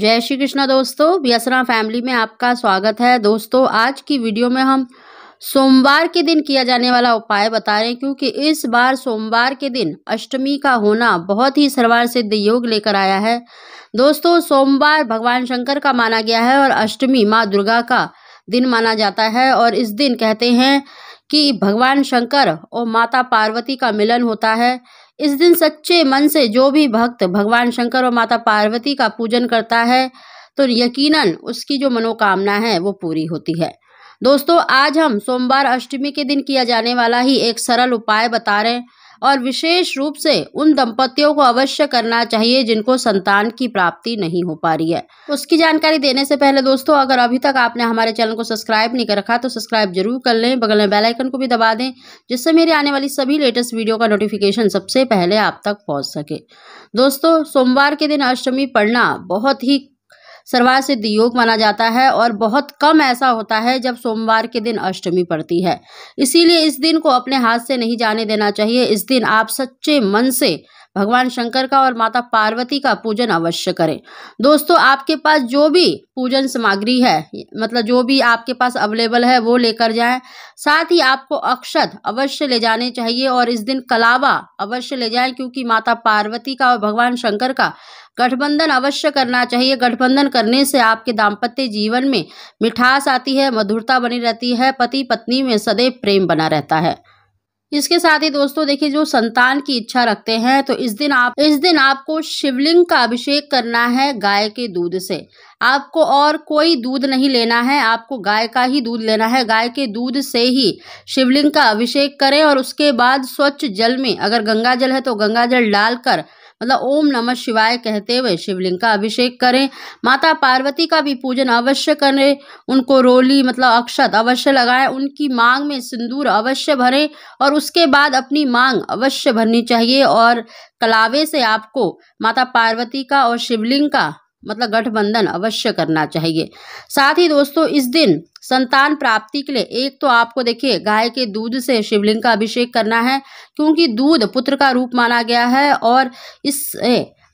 जय श्री कृष्णा दोस्तों व्यसना फैमिली में आपका स्वागत है दोस्तों आज की वीडियो में हम सोमवार के दिन किया जाने वाला उपाय बता रहे हैं क्योंकि इस बार सोमवार के दिन अष्टमी का होना बहुत ही सर्वार सिद्ध योग लेकर आया है दोस्तों सोमवार भगवान शंकर का माना गया है और अष्टमी माँ दुर्गा का दिन माना जाता है और इस दिन कहते हैं कि भगवान शंकर और माता पार्वती का मिलन होता है इस दिन सच्चे मन से जो भी भक्त भगवान शंकर और माता पार्वती का पूजन करता है तो यकीनन उसकी जो मनोकामना है वो पूरी होती है दोस्तों आज हम सोमवार अष्टमी के दिन किया जाने वाला ही एक सरल उपाय बता रहे हैं और विशेष रूप से उन दंपतियों को अवश्य करना चाहिए जिनको संतान की प्राप्ति नहीं हो पा रही है उसकी जानकारी देने से पहले दोस्तों अगर अभी तक आपने हमारे चैनल को सब्सक्राइब नहीं कर रखा तो सब्सक्राइब जरूर कर लें बगल में बेलाइकन को भी दबा दें जिससे मेरी आने वाली सभी लेटेस्ट वीडियो का नोटिफिकेशन सबसे पहले आप तक पहुँच सके दोस्तों सोमवार के दिन अष्टमी पढ़ना बहुत ही सर्वार सिद्ध योग माना जाता है और बहुत कम ऐसा होता है जब सोमवार के दिन अष्टमी पड़ती है इसीलिए इस दिन को अपने हाथ से नहीं जाने देना चाहिए इस दिन आप सच्चे मन से भगवान शंकर का और माता पार्वती का पूजन अवश्य करें दोस्तों आपके पास जो भी पूजन सामग्री है मतलब जो भी आपके पास अवेलेबल है वो लेकर जाएं साथ ही आपको अक्षत अवश्य ले जाने चाहिए और इस दिन कलावा अवश्य ले जाएं क्योंकि माता पार्वती का और भगवान शंकर का गठबंधन अवश्य करना चाहिए गठबंधन करने से आपके दाम्पत्य जीवन में मिठास आती है मधुरता बनी रहती है पति पत्नी में सदैव प्रेम बना रहता है इसके साथ ही दोस्तों देखिए जो संतान की इच्छा रखते हैं तो इस दिन आप इस दिन आपको शिवलिंग का अभिषेक करना है गाय के दूध से आपको और कोई दूध नहीं लेना है आपको गाय का ही दूध लेना है गाय के दूध से ही शिवलिंग का अभिषेक करें और उसके बाद स्वच्छ जल में अगर गंगा जल है तो गंगा जल डालकर मतलब ओम नमः शिवाय कहते हुए शिवलिंग का अभिषेक करें माता पार्वती का भी पूजन अवश्य करें उनको रोली मतलब अक्षत अवश्य लगाएं उनकी मांग में सिंदूर अवश्य भरें और उसके बाद अपनी मांग अवश्य भरनी चाहिए और कलावे से आपको माता पार्वती का और शिवलिंग का मतलब गठबंधन अवश्य करना चाहिए साथ ही दोस्तों इस दिन संतान प्राप्ति के लिए एक तो आपको देखिए गाय के दूध से शिवलिंग का अभिषेक करना है क्योंकि दूध पुत्र का रूप माना गया है और इस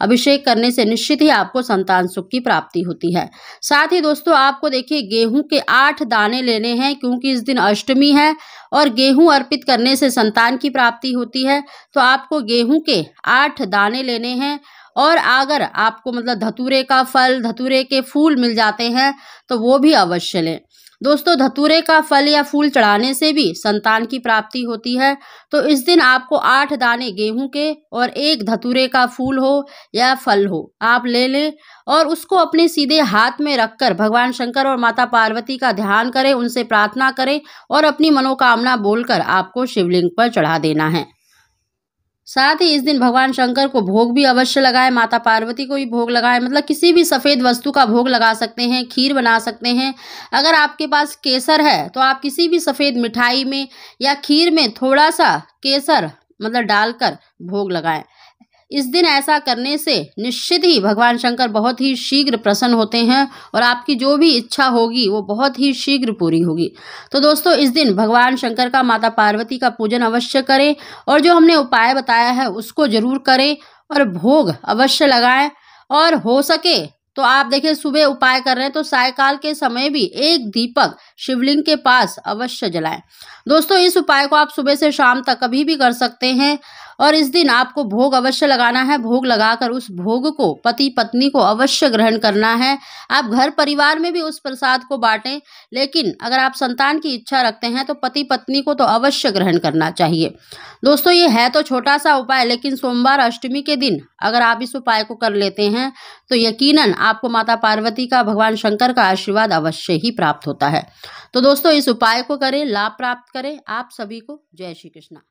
अभिषेक करने से निश्चित ही आपको संतान सुख की प्राप्ति होती है साथ ही दोस्तों आपको देखिए गेहूं के आठ दाने लेने हैं क्योंकि इस दिन अष्टमी है और गेहूं अर्पित करने से संतान की प्राप्ति होती है तो आपको गेहूं के आठ दाने लेने हैं और अगर आपको मतलब धतूरे का फल धतूरे के फूल मिल जाते हैं तो वो भी अवश्य लें दोस्तों धतूरे का फल या फूल चढ़ाने से भी संतान की प्राप्ति होती है तो इस दिन आपको आठ दाने गेहूं के और एक धतूरे का फूल हो या फल हो आप ले लें और उसको अपने सीधे हाथ में रखकर भगवान शंकर और माता पार्वती का ध्यान करें उनसे प्रार्थना करें और अपनी मनोकामना बोलकर आपको शिवलिंग पर चढ़ा देना है साथ ही इस दिन भगवान शंकर को भोग भी अवश्य लगाएं माता पार्वती को भी भोग लगाएं मतलब किसी भी सफ़ेद वस्तु का भोग लगा सकते हैं खीर बना सकते हैं अगर आपके पास केसर है तो आप किसी भी सफ़ेद मिठाई में या खीर में थोड़ा सा केसर मतलब डालकर भोग लगाएं इस दिन ऐसा करने से निश्चित ही भगवान शंकर बहुत ही शीघ्र प्रसन्न होते हैं और आपकी जो भी इच्छा होगी वो बहुत ही शीघ्र पूरी होगी तो दोस्तों इस दिन भगवान शंकर का माता पार्वती का पूजन अवश्य करें और जो हमने उपाय बताया है उसको जरूर करें और भोग अवश्य लगाएं और हो सके तो आप देखें सुबह उपाय कर रहे हैं तो सायकाल के समय भी एक दीपक शिवलिंग के पास अवश्य जलाएं दोस्तों इस उपाय को आप सुबह से शाम तक कभी भी कर सकते हैं और इस दिन आपको भोग अवश्य लगाना है भोग लगाकर उस भोग को पति पत्नी को अवश्य ग्रहण करना है आप घर परिवार में भी उस प्रसाद को बांटें लेकिन अगर आप संतान की इच्छा रखते हैं तो पति पत्नी को तो अवश्य ग्रहण करना चाहिए दोस्तों ये है तो छोटा सा उपाय लेकिन सोमवार अष्टमी के दिन अगर आप इस उपाय को कर लेते हैं तो यकीन आपको माता पार्वती का भगवान शंकर का आशीर्वाद अवश्य ही प्राप्त होता है तो दोस्तों इस उपाय को करें लाभ प्राप्त करें आप सभी को जय श्री कृष्णा